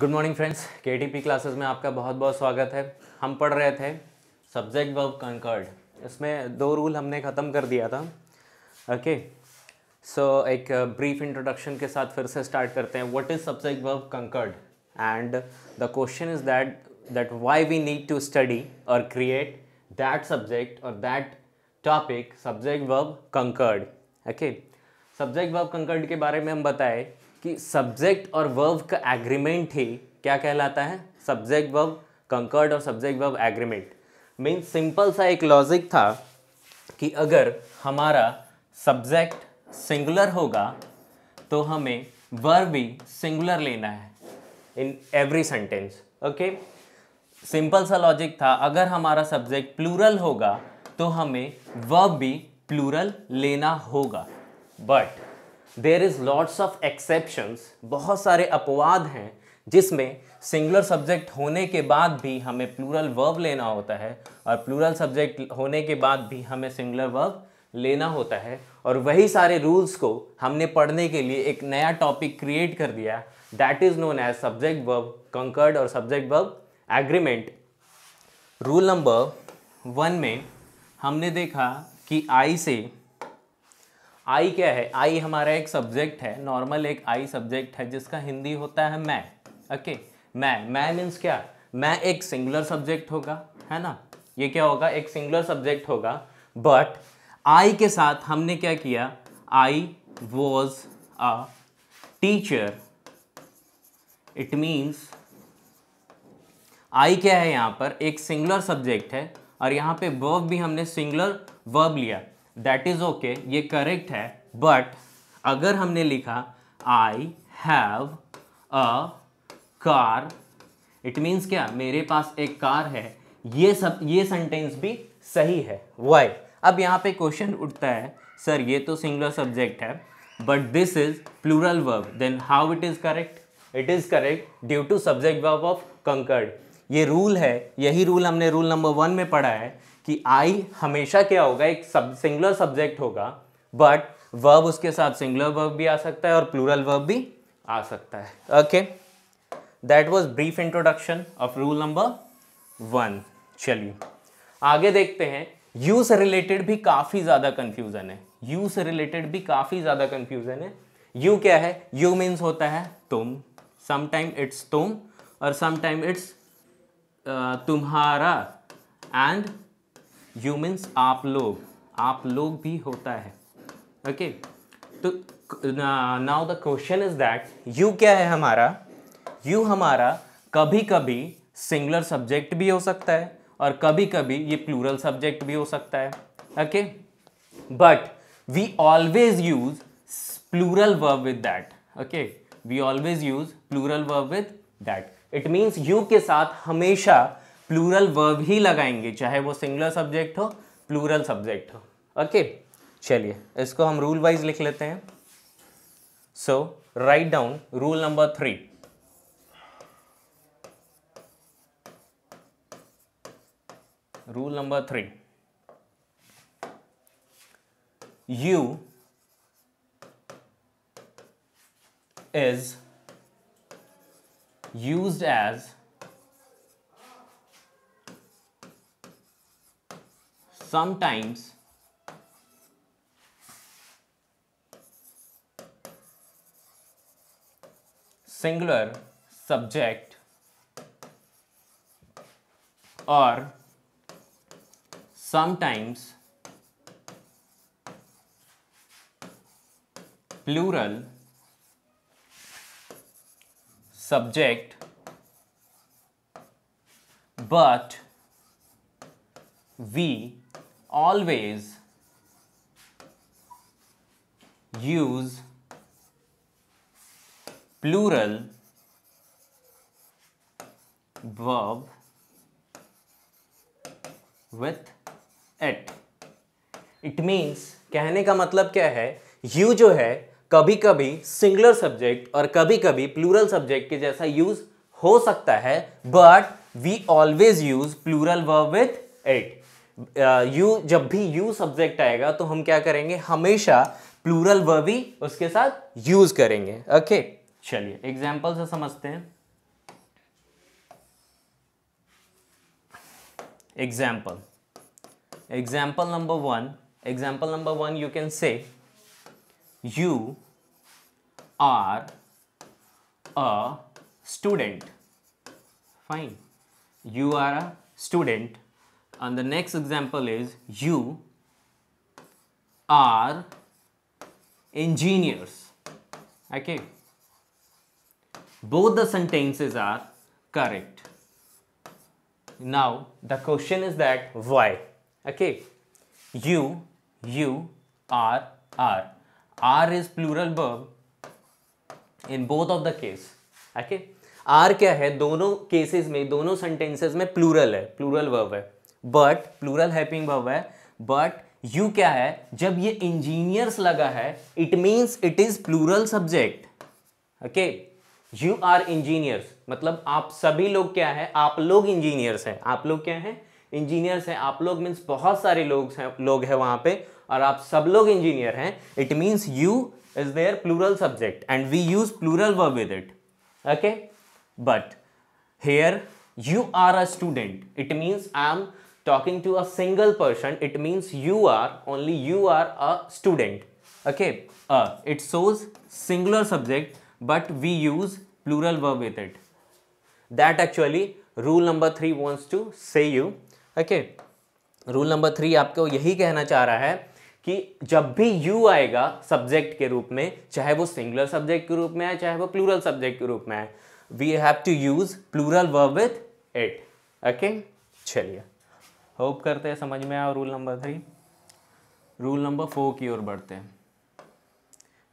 Good morning friends K T P classes में आपका बहुत बहुत स्वागत है हम पढ़ रहे थे सब्जेक्ट वर्ब कंकर्ड इसमें दो रूल हमने ख़त्म कर दिया था ओके सो so, एक ब्रीफ uh, इंट्रोडक्शन के साथ फिर से स्टार्ट करते हैं what is subject verb concord and the question is that that why we need to study और क्रिएट दैट सब्जेक्ट और that topic subject verb concord okay subject verb concord के बारे में हम बताए कि सब्जेक्ट और वर्ब का एग्रीमेंट ही क्या कहलाता है सब्जेक्ट वर्ब कंकर्ड और subject verb agreement means simple सा एक लॉजिक था कि अगर हमारा सब्जेक्ट सिंगुलर होगा तो हमें वर्ब भी सिंगुलर लेना है in every sentence okay simple सा लॉजिक था अगर हमारा सब्जेक्ट प्लूरल होगा तो हमें वर्ब भी प्लूरल लेना होगा but there is lots of exceptions बहुत सारे अपवाद हैं जिसमें सिंगुलर सब्जेक्ट होने के बाद भी हमें प्लूरल वर्ब लेना होता है और प्लूरल सब्जेक्ट होने के बाद भी हमें सिंगुलर वर्ब लेना होता है और वही सारे रूल्स को हमने पढ़ने के लिए एक नया टॉपिक क्रिएट कर दिया that is known as subject verb concord और subject verb agreement rule number one में हमने देखा कि आई से आई क्या है आई हमारा एक सब्जेक्ट है नॉर्मल एक आई सब्जेक्ट है जिसका हिंदी होता है मैं ओके मैं मैं मीन्स क्या मैं एक सिंगुलर सब्जेक्ट होगा है ना ये क्या होगा एक सिंगुलर सब्जेक्ट होगा बट आई के साथ हमने क्या किया I was a teacher it means I क्या है यहाँ पर एक सिंगुलर सब्जेक्ट है और यहाँ पे वर्ब भी हमने सिंगुलर वर्ब लिया दैट इज ओके ये करेक्ट है बट अगर हमने लिखा I have a car it means क्या मेरे पास एक कार है ये सब ये सेंटेंस भी सही है वाई अब यहाँ पे क्वेश्चन उठता है सर ये तो सिंगुलर सब्जेक्ट है but this is plural verb then how it is correct it is correct due to subject verb of concord ये रूल है यही रूल हमने रूल नंबर वन में पढ़ा है कि आई हमेशा क्या होगा एक सब सिंगुलर सब्जेक्ट होगा बट वर्ब उसके साथ सिंगुलर वर्ब भी आ सकता है और प्लूरल वर्ब भी आ सकता है okay that was brief introduction of rule number one चलिए आगे देखते हैं यू से रिलेटेड भी काफ़ी ज़्यादा कंफ्यूजन है यू से रिलेटेड भी काफ़ी ज़्यादा कंफ्यूजन है यू क्या है यू मीन्स होता है तुम समटाइम इट्स तुम और समटाइम इट्स तुम्हारा एंड यू मीन्स आप लोग आप लोग भी होता है ओके तो now the question is that you क्या है हमारा यू हमारा कभी कभी सिंगुलर सब्जेक्ट भी हो सकता है और कभी कभी ये प्लूरल सब्जेक्ट भी हो सकता है okay but we always use plural verb with that okay we always use plural verb with that it means you के साथ हमेशा प्लूरल वर्ब ही लगाएंगे चाहे वो सिंगुलर सब्जेक्ट हो प्लूरल सब्जेक्ट हो ओके चलिए इसको हम रूल वाइज लिख लेते हैं so write down rule number three rule number three you is use as sometimes singular subject or sometimes plural subject but we always use plural verb with it it means कहने का मतलब क्या है you जो है कभी कभी singular subject और कभी कभी प्लूरल सब्जेक्ट के जैसा यूज हो सकता है but we always use plural verb with it you जब भी यू सब्जेक्ट आएगा तो हम क्या करेंगे हमेशा प्लूरल वर्ब ही उसके साथ यूज करेंगे ओके चलिए एग्जाम्पल से समझते हैं example example number one example number one you can say you are a student fine you are a student and the next example is you are engineers okay both the sentences are correct now the question is that why okay you you are are are is plural verb in both of the case okay are क्या है दोनों cases में दोनों sentences में plural है plural verb है but plural हैपिंग भव है बट यू क्या है जब ये इंजीनियर्स लगा है it means it is plural subject okay you are engineers मतलब आप सभी लोग क्या है आप लोग इंजीनियर्स हैं आप लोग क्या हैं इंजीनियर्स हैं आप लोग मीन्स बहुत सारे लोग हैं लोग हैं वहां पे और आप सब लोग इंजीनियर हैं it means you is there plural subject and we use plural verb with it okay but here you are a student it means I am talking to a single person it means you are only you are a student okay uh, it shows singular subject but we use plural verb with it that actually rule number 3 wants to say you okay rule number three आपको यही कहना चाह रहा है कि जब भी you आएगा सब्जेक्ट के रूप में चाहे वो सिंगुलर सब्जेक्ट के रूप में आए चाहे वो प्लूरल सब्जेक्ट के रूप में आए we have to use plural verb with it okay चलिए होप करते हैं समझ में आया rule number three rule number four की ओर बढ़ते हैं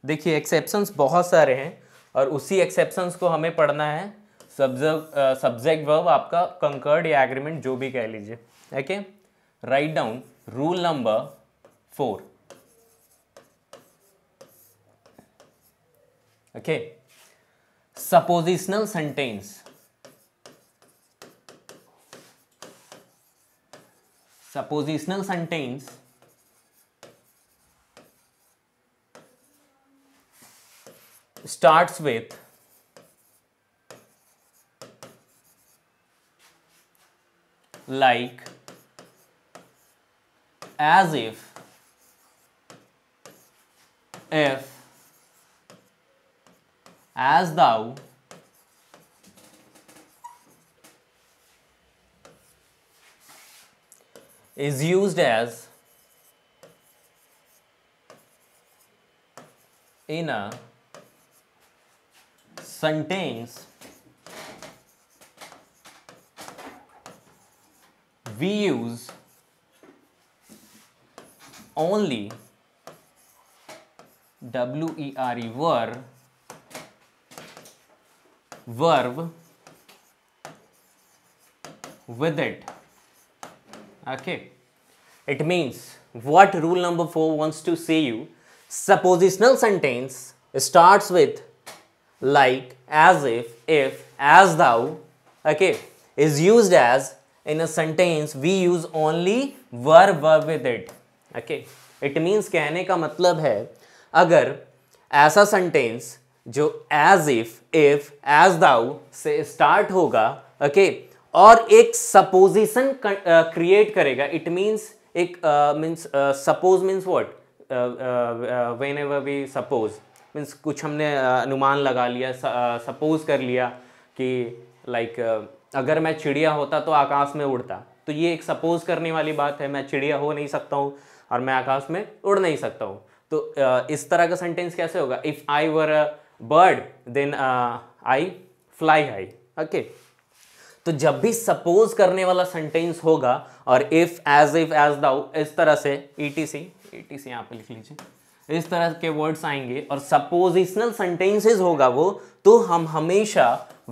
देखिए एक्सेप्शंस बहुत सारे हैं और उसी एक्सेप्शंस को हमें पढ़ना है सब्जेक्ट सब्जेक्ट वर्ब आपका कंकर्ड या एग्रीमेंट जो भी कह लीजिए okay write down rule number four okay suppositional sentence suppositional sentence starts with like as if if as thou is used as in a sentence we use only WERE verb with it Okay. It means what rule number 4 wants to say you? Suppositional sentence starts with like, as if, if, as thou, okay, is used as in a sentence we use only verb verb with it, okay. It means कहने का मतलब है अगर ऐसा sentence जो as if if as though से start होगा okay okay, और एक सपोजिशन क्रिएट uh, करेगा इट मीन्स एक means suppose means what whenever we suppose means कुछ हमने uh, अनुमान लगा लिया सपोज uh, कर लिया कि लाइक like, अगर मैं चिड़िया होता तो आकाश में उड़ता तो ये एक सपोज करने वाली बात है मैं चिड़िया हो नहीं सकता हूँ और मैं आकाश में उड़ नहीं सकता हूँ तो uh, इस तरह का सेंटेंस कैसे होगा if I were a bird then I fly high okay तो जब भी सपोज करने वाला सेंटेंस होगा और if as if as though इस तरह से ईटीसी ईटीसी यहां पे लिख लीजिए इस तरह के वर्ड्स आएंगे और सपोजिशनल सेंटेंसेस होगा वो तो हम हमेशा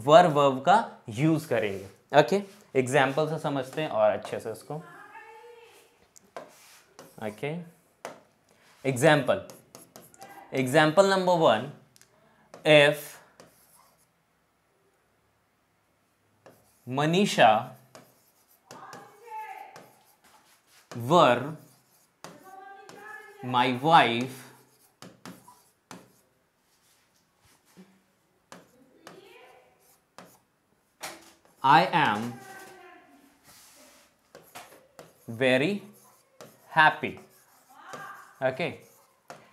वर वर्व का यूज करेंगे ओके एग्जाम्पल से समझते हैं और अच्छे से इसको okay example example number one if Manisha were my wife I am very happy. Okay.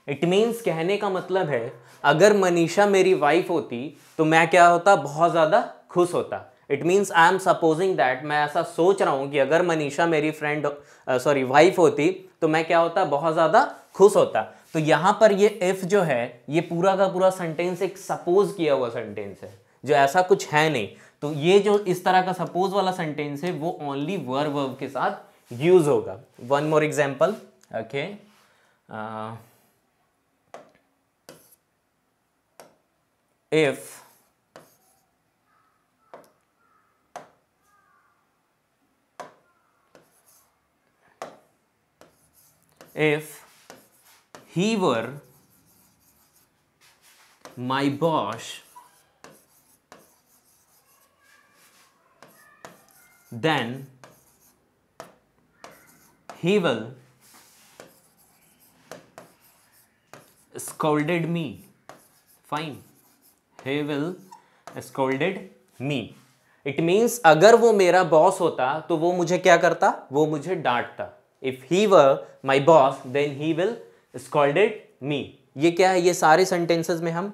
It means कहने का मतलब है अगर मनीषा मेरी वाइफ होती तो मैं क्या होता बहुत ज़्यादा खुश होता it means I am supposing that मैं ऐसा सोच रहा हूँ कि अगर मनीषा मेरी फ्रेंड सॉरी वाइफ होती तो मैं क्या होता बहुत ज़्यादा खुश होता तो यहाँ पर ये इफ़ जो है ये पूरा का पूरा सेंटेंस एक सपोज किया हुआ सेंटेंस है जो ऐसा कुछ है नहीं तो ये जो इस तरह का सपोज वाला सेंटेंस है वो ओनली वर वर्ब के साथ यूज होगा one more example okay if if he were my boss, then he will scolded me. Fine. He will scolded me. It means अगर वो मेरा बॉस होता तो वो मुझे क्या करता वो मुझे डांटता if he were my boss then he will scolded me ये क्या है ये सारे सेंटेंसेज में हम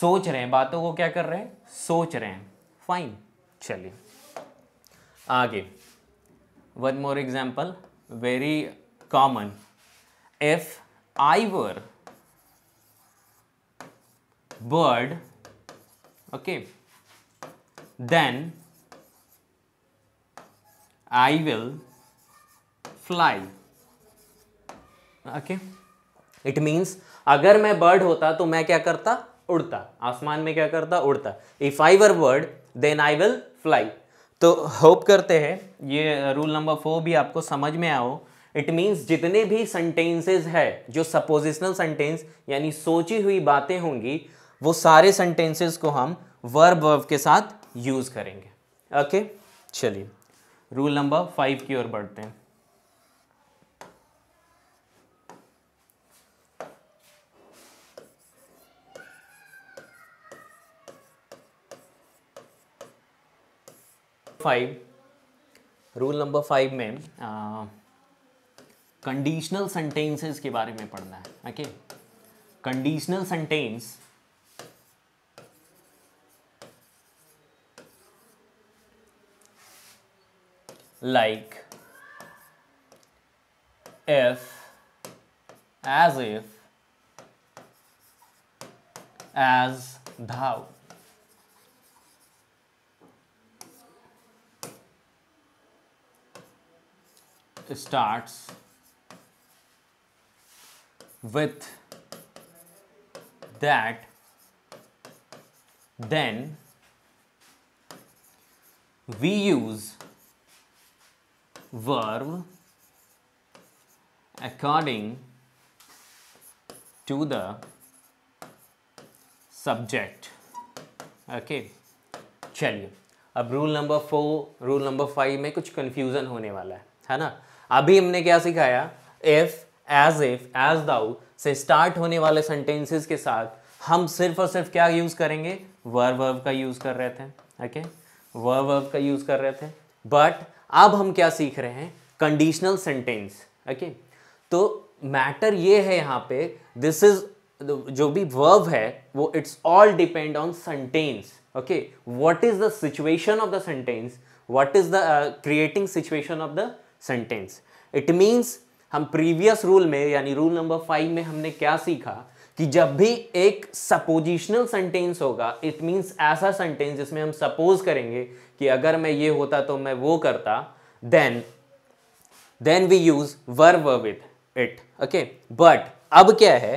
सोच रहे हैं बातों को क्या कर रहे हैं सोच रहे हैं फाइन चलिए आगे one more example very common if I were bird okay then I will fly okay it means अगर मैं बर्ड होता तो मैं क्या करता उड़ता आसमान में क्या करता उड़ता if I were bird then I will fly तो होप करते हैं ये रूल नंबर फोर भी आपको समझ में आओ इट मीन्स जितने भी सेंटेंसेज है जो सपोजिशनल सेंटेंस यानी सोची हुई बातें होंगी वो सारे सेंटेंसेज को हम वर्ब वर्ब के साथ यूज़ करेंगे ओके चलिए रूल नंबर फाइव की ओर बढ़ते हैं फाइव रूल नंबर फाइव में कंडीशनल uh, सेंटेंसेस के बारे में पढ़ना है okay conditional sentence like if as if as though starts with that then we use verb according to the subject okay चलिए अब rule number four rule number five में कुछ कन्फ्यूज़न होने वाला है है ना अभी हमने क्या सिखाया if as if as though से स्टार्ट होने वाले सेंटेंसेस के साथ हम सिर्फ और सिर्फ क्या यूज करेंगे वर्ब वर्व का यूज कर रहे थे ओके वर्ब वर्व का यूज कर रहे थे बट अब हम क्या सीख रहे हैं कंडीशनल सेंटेंस ओके तो मैटर ये है यहाँ पे दिस इज जो भी वर्ब है वो it's all depend on sentence okay what is the situation of the sentence what is the creating situation of the sentence it means हम प्रीवियस रूल में यानी रूल नंबर फाइव में हमने क्या सीखा कि जब भी एक सपोजिशनल सेंटेंस होगा इट मीन्स ऐसा सेंटेंस जिसमें हम सपोज करेंगे कि अगर मैं ये होता तो मैं वो करता then then we use were with it okay but अब क्या है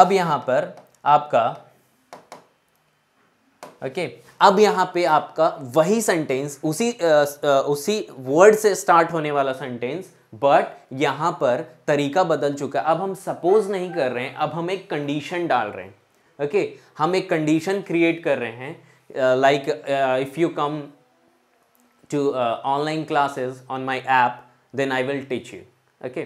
अब यहां पर आपका ओके okay? अब यहाँ पे आपका वही सेंटेंस उसी उसी वर्ड से स्टार्ट होने वाला सेंटेंस बट यहाँ पर तरीका बदल चुका है अब हम सपोज नहीं कर रहे हैं अब हम एक कंडीशन डाल रहे हैं ओके okay? हम एक कंडीशन क्रिएट कर रहे हैं like if you come to online classes on my app then I will teach you okay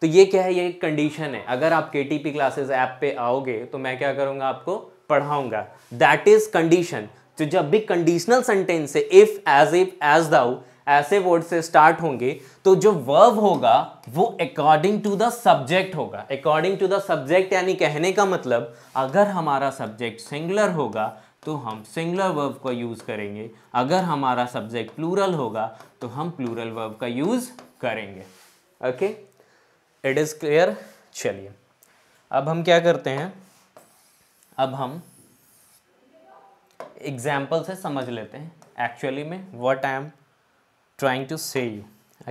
तो ये क्या है ये कंडीशन है अगर आप के टी पी क्लासेज ऐप पे आओगे तो मैं क्या करूँगा आपको पढ़ाऊंगा दैट इज कंडीशन तो जब भी कंडीशनल सेंटेंस से if as if as though ऐसे वर्ड से स्टार्ट होंगे तो जो वर्ब होगा वो अकॉर्डिंग टू द सब्जेक्ट होगा अकॉर्डिंग टू द सब्जेक्ट यानी कहने का मतलब अगर हमारा सब्जेक्ट सिंगुलर होगा तो हम सिंगुलर वर्ब का यूज़ करेंगे अगर हमारा सब्जेक्ट प्लूरल होगा तो हम प्लूरल वर्ब का यूज़ करेंगे ओके इट इज़ क्लियर चलिए अब हम क्या करते हैं अब हम एग्जाम्पल से समझ लेते हैं एक्चुअली में what I am trying to say you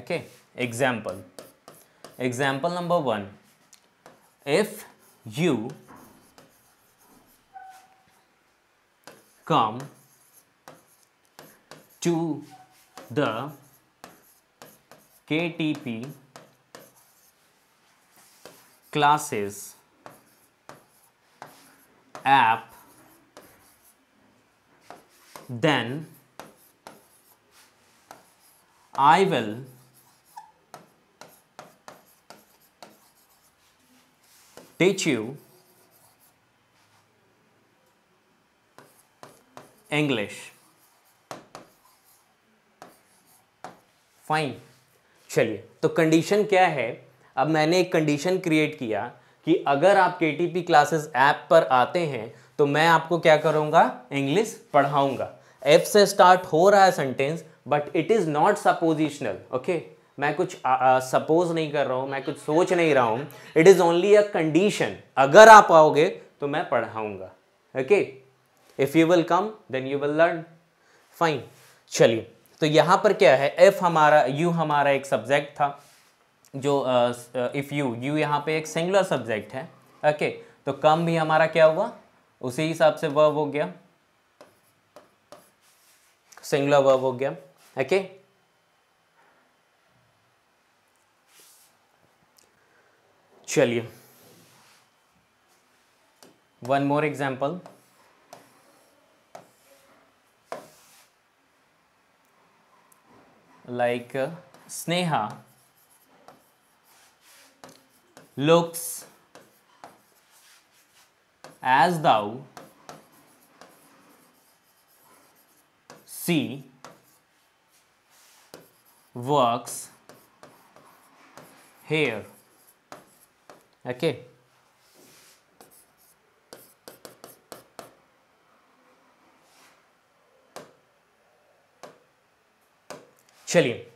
okay example example number one if you come to the K T P classes app then I will teach you English. Fine चलिए तो condition क्या है अब मैंने एक condition create किया कि अगर आप के टी पी क्लासेस ऐप पर आते हैं तो मैं आपको क्या करूँगा इंग्लिश पढ़ाऊँगा एफ से स्टार्ट हो रहा है sentence but it is not suppositional okay मैं कुछ सपोज uh, नहीं कर रहा हूँ मैं कुछ सोच नहीं रहा हूँ it is only a condition अगर आप आओगे तो मैं पढ़ाऊँगा okay if you will come then you will learn fine चलिए तो यहाँ पर क्या है एफ हमारा यू हमारा एक सब्जेक्ट था जो इफ़ यू यू यहाँ पे एक सिंगुलर सब्जेक्ट है ओके okay, तो कम भी हमारा क्या हुआ उसी हिसाब से वर्ब हो गया सिंगुलर वर्ब हो गया ओके okay? चलिए one more example like Sneha looks as thou see works here okay चलिए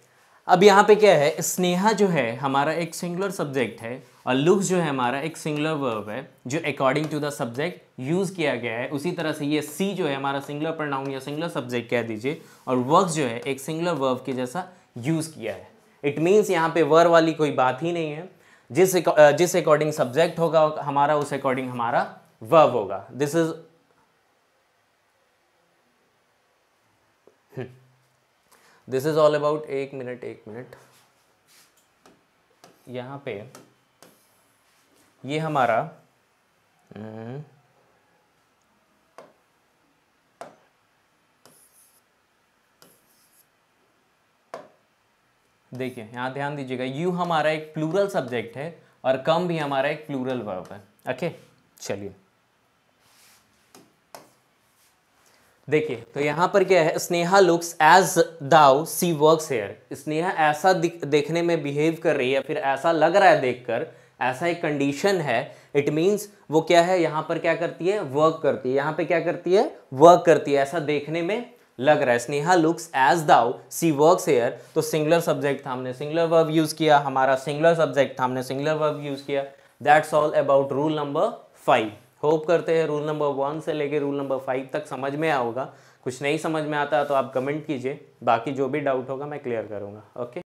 अब यहाँ पे क्या है स्नेहा जो है हमारा एक सिंगुलर सब्जेक्ट है और लुक्स जो है हमारा एक सिंगुलर वर्ब है जो according to the subject use किया गया है उसी तरह से ये सी जो है हमारा सिंगुलर प्रोनाउन या सिंगुलर सब्जेक्ट कह दीजिए और वर्क जो है एक सिंगुलर वर्ब के जैसा यूज़ किया है इट मीन्स यहाँ पे वर वाली कोई बात ही नहीं है जिस जिस अकॉर्डिंग सब्जेक्ट होगा हमारा उस अकॉर्डिंग हमारा वर्ब होगा this is this is all about एक मिनट एक मिनट यहाँ पे ये हमारा हम्म, देखिए यहाँ ध्यान दीजिएगा यू हमारा एक प्लूरल सब्जेक्ट है और कम भी हमारा एक प्लूरल वर्ब है ओके चलिए देखिए तो यहाँ पर क्या है Sneha looks as though she works here Sneha ऐसा देखने में बिहेव कर रही है फिर ऐसा लग रहा है देखकर ऐसा एक कंडीशन है इट मीन्स वो क्या है यहाँ पर क्या करती है वर्क करती है यहाँ पे क्या करती है वर्क करती है ऐसा देखने में लग रहा है Sneha looks as though she works here तो सिंगुलर सब्जेक्ट था हमने सिंगुलर वर्ब यूज़ किया हमारा सिंगुलर सब्जेक्ट था हमने सिंगुलर वर्ब यूज़ किया that's all about rule number five hope करते हैं रूल नंबर वन से लेकर रूल नंबर फाइव तक समझ में आओगा कुछ नहीं समझ में आता तो आप कमेंट कीजिए बाकी जो भी डाउट होगा मैं क्लियर करूँगा ओके